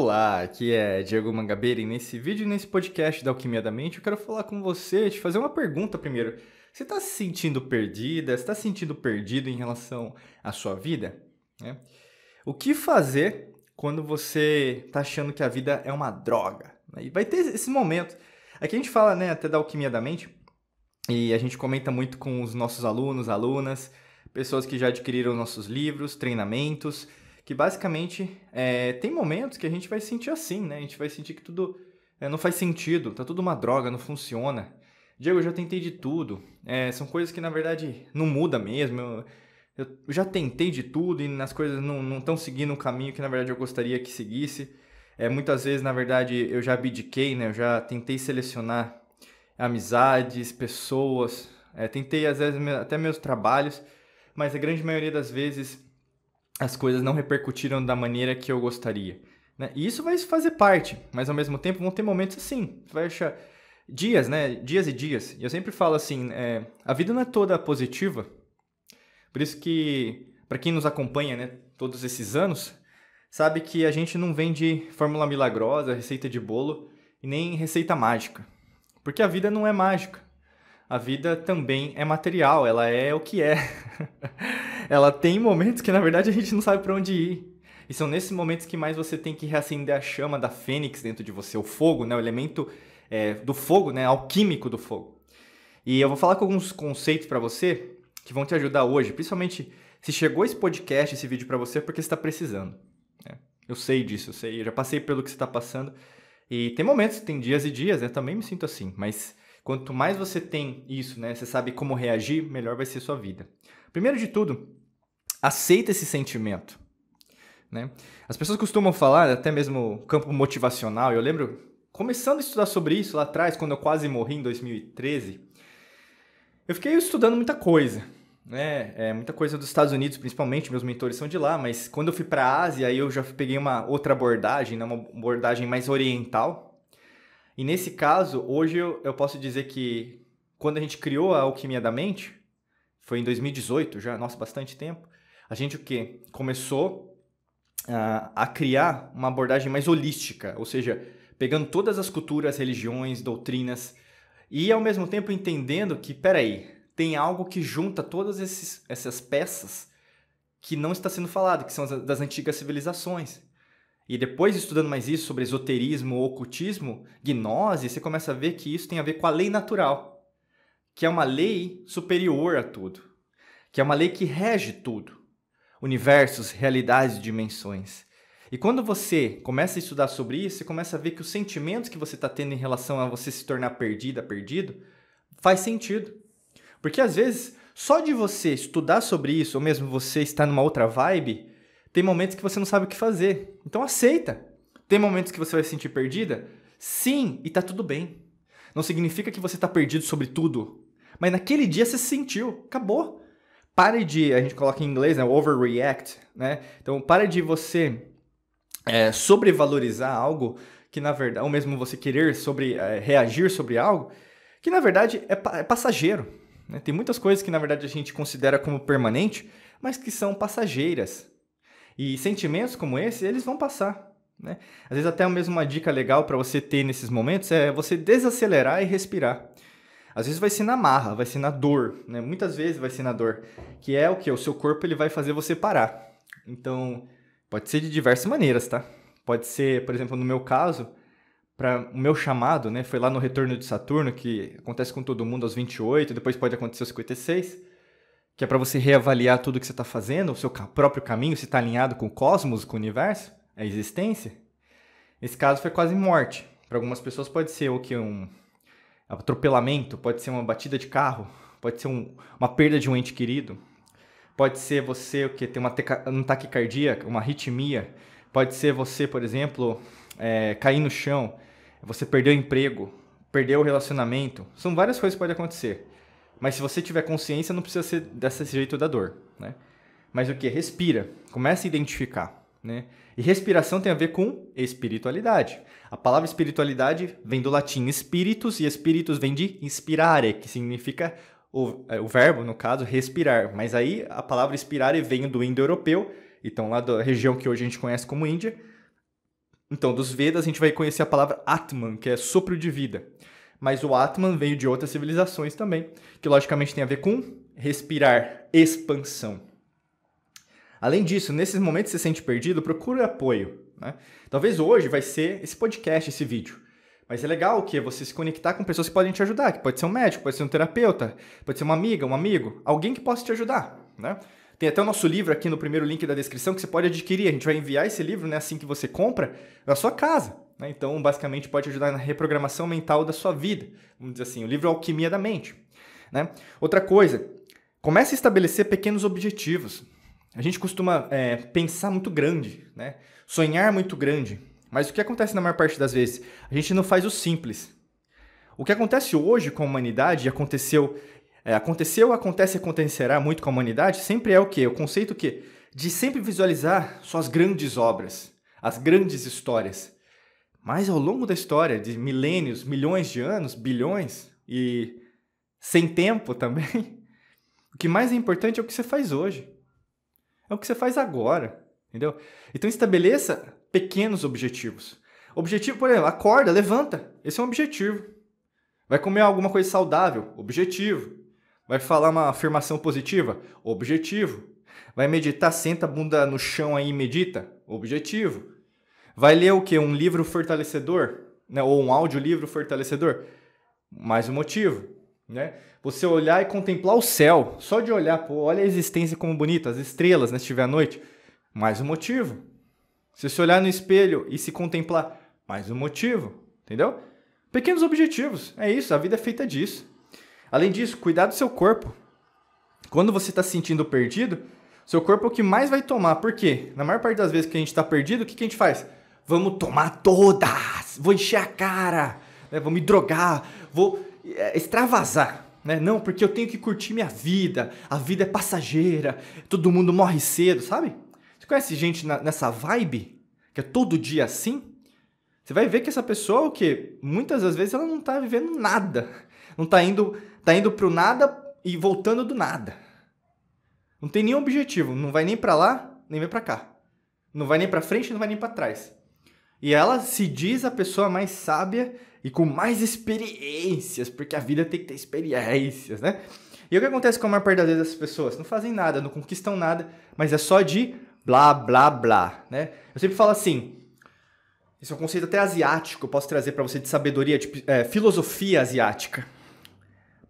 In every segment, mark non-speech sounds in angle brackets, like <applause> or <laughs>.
Olá, aqui é Diego Mangabeira e nesse vídeo e nesse podcast da Alquimia da Mente eu quero falar com você, te fazer uma pergunta primeiro. Você está se sentindo perdida? Você está se sentindo perdido em relação à sua vida? É. O que fazer quando você está achando que a vida é uma droga? E vai ter esse momento. Aqui a gente fala né, até da Alquimia da Mente e a gente comenta muito com os nossos alunos, alunas, pessoas que já adquiriram nossos livros, treinamentos que basicamente é, tem momentos que a gente vai sentir assim, né? A gente vai sentir que tudo é, não faz sentido, tá tudo uma droga, não funciona. Diego, eu já tentei de tudo. É, são coisas que na verdade não muda mesmo. Eu, eu já tentei de tudo e as coisas não estão seguindo o caminho que na verdade eu gostaria que seguisse. É, muitas vezes, na verdade, eu já abdiquei, né? Eu já tentei selecionar amizades, pessoas, é, tentei às vezes até meus trabalhos, mas a grande maioria das vezes as coisas não repercutiram da maneira que eu gostaria. Né? E isso vai fazer parte, mas ao mesmo tempo vão ter momentos assim. Vai achar dias, né? Dias e dias. E eu sempre falo assim: é, a vida não é toda positiva. Por isso que, para quem nos acompanha, né, todos esses anos, sabe que a gente não vende fórmula milagrosa, receita de bolo e nem receita mágica. Porque a vida não é mágica. A vida também é material, ela é o que é. <laughs> ela tem momentos que na verdade a gente não sabe para onde ir. E são nesses momentos que mais você tem que reacender a chama da fênix dentro de você, o fogo, né? O elemento é, do fogo, né? Alquímico do fogo. E eu vou falar com alguns conceitos para você que vão te ajudar hoje, principalmente se chegou esse podcast, esse vídeo para você, é porque você está precisando. Né? Eu sei disso, eu sei, eu já passei pelo que você está passando. E tem momentos, tem dias e dias, né? Também me sinto assim, mas quanto mais você tem isso, né? Você sabe como reagir, melhor vai ser sua vida. Primeiro de tudo, aceita esse sentimento. Né? As pessoas costumam falar, até mesmo campo motivacional, eu lembro começando a estudar sobre isso lá atrás, quando eu quase morri em 2013, eu fiquei estudando muita coisa. Né? É, muita coisa dos Estados Unidos, principalmente, meus mentores são de lá, mas quando eu fui para a Ásia, aí eu já peguei uma outra abordagem, né? uma abordagem mais oriental. E nesse caso, hoje eu, eu posso dizer que quando a gente criou a Alquimia da Mente, foi em 2018 já, nossa, bastante tempo, a gente o quê? Começou uh, a criar uma abordagem mais holística, ou seja, pegando todas as culturas, religiões, doutrinas e ao mesmo tempo entendendo que, peraí, tem algo que junta todas esses, essas peças que não está sendo falado, que são das antigas civilizações. E depois, estudando mais isso sobre esoterismo, ocultismo, gnose, você começa a ver que isso tem a ver com a lei natural, que é uma lei superior a tudo, que é uma lei que rege tudo universos, realidades, dimensões. E quando você começa a estudar sobre isso, você começa a ver que os sentimentos que você está tendo em relação a você se tornar perdida, perdido, faz sentido. Porque às vezes, só de você estudar sobre isso, ou mesmo você estar numa outra vibe, tem momentos que você não sabe o que fazer. Então aceita. Tem momentos que você vai se sentir perdida? Sim, e tá tudo bem. Não significa que você está perdido sobre tudo. Mas naquele dia você se sentiu, acabou pare de, a gente coloca em inglês, né, overreact, né? Então pare de você é, sobrevalorizar algo que na verdade, ou mesmo você querer sobre é, reagir sobre algo que na verdade é, pa é passageiro. Né? Tem muitas coisas que na verdade a gente considera como permanente, mas que são passageiras. E sentimentos como esse, eles vão passar. Né? Às vezes até mesmo uma dica legal para você ter nesses momentos é você desacelerar e respirar. Às vezes vai ser na marra, vai ser na dor, né? Muitas vezes vai ser na dor, que é o que o seu corpo ele vai fazer você parar. Então, pode ser de diversas maneiras, tá? Pode ser, por exemplo, no meu caso, para o meu chamado, né? Foi lá no retorno de Saturno, que acontece com todo mundo aos 28, depois pode acontecer aos 56, que é para você reavaliar tudo que você está fazendo, o seu próprio caminho, se está alinhado com o cosmos, com o universo, a existência. Esse caso foi quase morte. Para algumas pessoas pode ser o que um atropelamento, pode ser uma batida de carro, pode ser um, uma perda de um ente querido, pode ser você o que tem uma um taquicardia, uma arritmia, pode ser você, por exemplo, é, cair no chão, você perdeu o emprego, perdeu o relacionamento, são várias coisas que podem acontecer. Mas se você tiver consciência, não precisa ser desse jeito da dor, né? Mas o que? Respira, começa a identificar. Né? E respiração tem a ver com espiritualidade. A palavra espiritualidade vem do latim espíritus, e espíritus vem de inspirare, que significa o, é, o verbo, no caso, respirar. Mas aí a palavra inspirare vem do indo-europeu, então lá da região que hoje a gente conhece como Índia. Então, dos Vedas, a gente vai conhecer a palavra Atman, que é sopro de vida. Mas o Atman veio de outras civilizações também, que logicamente tem a ver com respirar, expansão. Além disso, nesses momentos que você sente perdido, procure apoio. Né? Talvez hoje vai ser esse podcast, esse vídeo. Mas é legal o quê? Você se conectar com pessoas que podem te ajudar, que pode ser um médico, pode ser um terapeuta, pode ser uma amiga, um amigo, alguém que possa te ajudar, né? Tem até o nosso livro aqui no primeiro link da descrição que você pode adquirir. A gente vai enviar esse livro, né, assim que você compra, na sua casa. Né? Então, basicamente, pode ajudar na reprogramação mental da sua vida. Vamos dizer assim, o livro é Alquimia da Mente. Né? Outra coisa, comece a estabelecer pequenos objetivos. A gente costuma é, pensar muito grande, né? Sonhar muito grande. Mas o que acontece na maior parte das vezes? A gente não faz o simples. O que acontece hoje com a humanidade, aconteceu, é, aconteceu, acontece e acontecerá muito com a humanidade, sempre é o quê? O conceito que de sempre visualizar suas grandes obras, as grandes histórias. Mas ao longo da história, de milênios, milhões de anos, bilhões e sem tempo também, <laughs> o que mais é importante é o que você faz hoje. É o que você faz agora, entendeu? Então estabeleça pequenos objetivos. Objetivo, por exemplo, acorda, levanta. Esse é um objetivo. Vai comer alguma coisa saudável? Objetivo. Vai falar uma afirmação positiva? Objetivo. Vai meditar, senta a bunda no chão aí e medita? Objetivo. Vai ler o que? Um livro fortalecedor? Né? Ou um audiolivro fortalecedor? Mais um motivo. Né? Você olhar e contemplar o céu, só de olhar, pô, olha a existência como bonita, as estrelas, né, se tiver à noite, mais um motivo. Se você olhar no espelho e se contemplar, mais um motivo, entendeu? Pequenos objetivos, é isso, a vida é feita disso. Além disso, cuidar do seu corpo. Quando você está se sentindo perdido, seu corpo é o que mais vai tomar, porque na maior parte das vezes que a gente está perdido, o que, que a gente faz? Vamos tomar todas, vou encher a cara, né? vou me drogar, vou é, extravasar. Né? Não, porque eu tenho que curtir minha vida, a vida é passageira, todo mundo morre cedo, sabe? Você conhece gente na, nessa vibe, que é todo dia assim? Você vai ver que essa pessoa, o quê? Muitas das vezes ela não está vivendo nada. Não está indo, tá indo pro nada e voltando do nada. Não tem nenhum objetivo, não vai nem para lá, nem vem para cá. Não vai nem para frente, não vai nem para trás. E ela se diz a pessoa mais sábia e com mais experiências, porque a vida tem que ter experiências, né? E o que acontece com a maior parte das vezes as pessoas? Não fazem nada, não conquistam nada, mas é só de blá, blá, blá, né? Eu sempre falo assim, esse é um conceito até asiático, eu posso trazer para você de sabedoria, de é, filosofia asiática.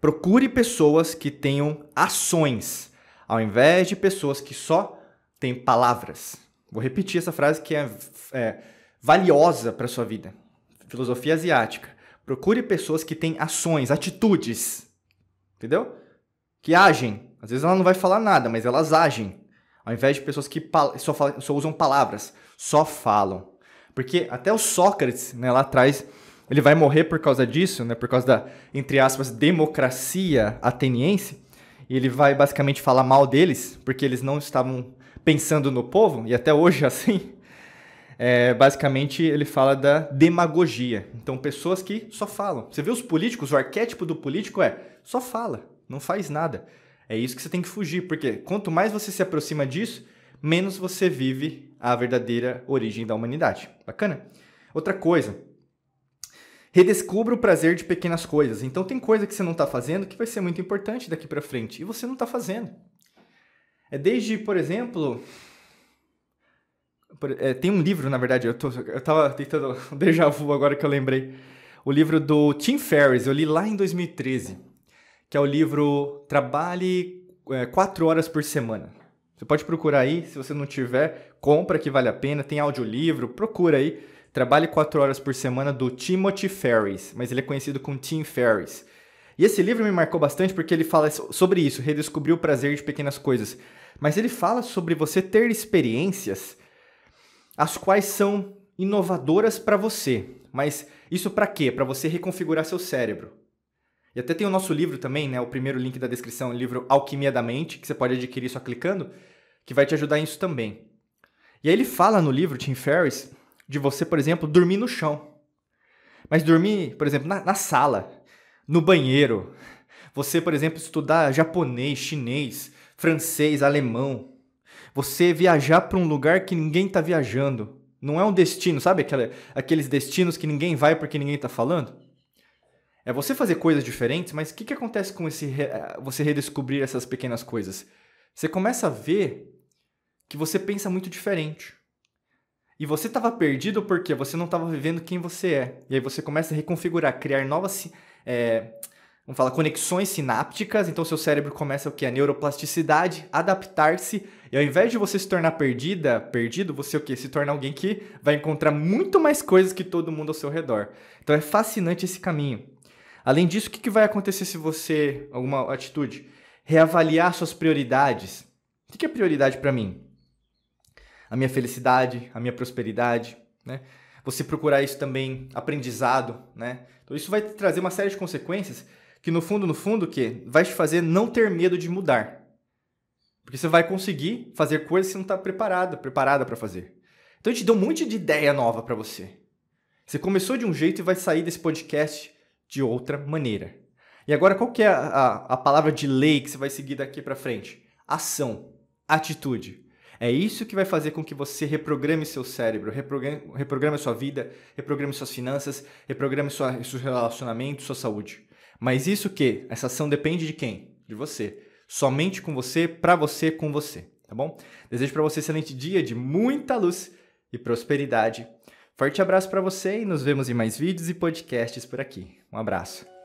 Procure pessoas que tenham ações, ao invés de pessoas que só têm palavras. Vou repetir essa frase que é, é valiosa para sua vida filosofia asiática. Procure pessoas que têm ações, atitudes. Entendeu? Que agem. Às vezes ela não vai falar nada, mas elas agem. Ao invés de pessoas que só, só usam palavras, só falam. Porque até o Sócrates, né, lá atrás, ele vai morrer por causa disso, né, por causa da, entre aspas, democracia ateniense. E ele vai basicamente falar mal deles, porque eles não estavam pensando no povo, e até hoje é assim. É, basicamente, ele fala da demagogia. Então, pessoas que só falam. Você vê os políticos, o arquétipo do político é só fala, não faz nada. É isso que você tem que fugir, porque quanto mais você se aproxima disso, menos você vive a verdadeira origem da humanidade. Bacana? Outra coisa, redescubra o prazer de pequenas coisas. Então tem coisa que você não está fazendo que vai ser muito importante daqui para frente e você não está fazendo. É desde, por exemplo, é, tem um livro, na verdade, eu, tô, eu tava tentando um <laughs> déjà vu agora que eu lembrei. O livro do Tim Ferriss, eu li lá em 2013, que é o livro Trabalhe é, 4 horas por semana. Você pode procurar aí, se você não tiver, compra que vale a pena, tem audiolivro, procura aí. Trabalhe 4 horas por semana do Timothy Ferris, mas ele é conhecido como Tim Ferris. E esse livro me marcou bastante porque ele fala sobre isso, redescobrir o prazer de pequenas coisas. Mas ele fala sobre você ter experiências as quais são inovadoras para você. Mas isso para quê? Para você reconfigurar seu cérebro. E até tem o nosso livro também, né? O primeiro link da descrição, o livro Alquimia da Mente, que você pode adquirir só clicando, que vai te ajudar nisso também. E aí ele fala no livro, Tim Ferriss, de você, por exemplo, dormir no chão. Mas dormir, por exemplo, na, na sala, no banheiro. Você, por exemplo, estudar japonês, chinês, francês, alemão. Você viajar para um lugar que ninguém está viajando. Não é um destino, sabe? Aquela, aqueles destinos que ninguém vai porque ninguém está falando. É você fazer coisas diferentes, mas o que, que acontece com esse eh, você redescobrir essas pequenas coisas? Você começa a ver que você pensa muito diferente. E você estava perdido porque você não estava vivendo quem você é. E aí você começa a reconfigurar, criar novas. É, vamos falar, conexões sinápticas. Então, seu cérebro começa o que? A neuroplasticidade, adaptar-se. E ao invés de você se tornar perdida, perdido, você o que? Se torna alguém que vai encontrar muito mais coisas que todo mundo ao seu redor. Então, é fascinante esse caminho. Além disso, o que, que vai acontecer se você, alguma atitude, reavaliar suas prioridades? O que, que é prioridade para mim? A minha felicidade, a minha prosperidade, né? Você procurar isso também aprendizado, né? Então isso vai trazer uma série de consequências que no fundo, no fundo, que vai te fazer não ter medo de mudar. Porque você vai conseguir fazer coisas que você não está preparado, preparada para fazer. Então eu te dou um monte de ideia nova para você. Você começou de um jeito e vai sair desse podcast de outra maneira. E agora qual que é a, a, a palavra de lei que você vai seguir daqui para frente? Ação, atitude. É isso que vai fazer com que você reprograme seu cérebro, reprograme, reprograme sua vida, reprograme suas finanças, reprograme sua, seus relacionamentos, sua saúde. Mas isso que essa ação depende de quem? De você. Somente com você, para você, com você, tá bom? Desejo para você um excelente dia de muita luz e prosperidade. Forte abraço para você e nos vemos em mais vídeos e podcasts por aqui. Um abraço.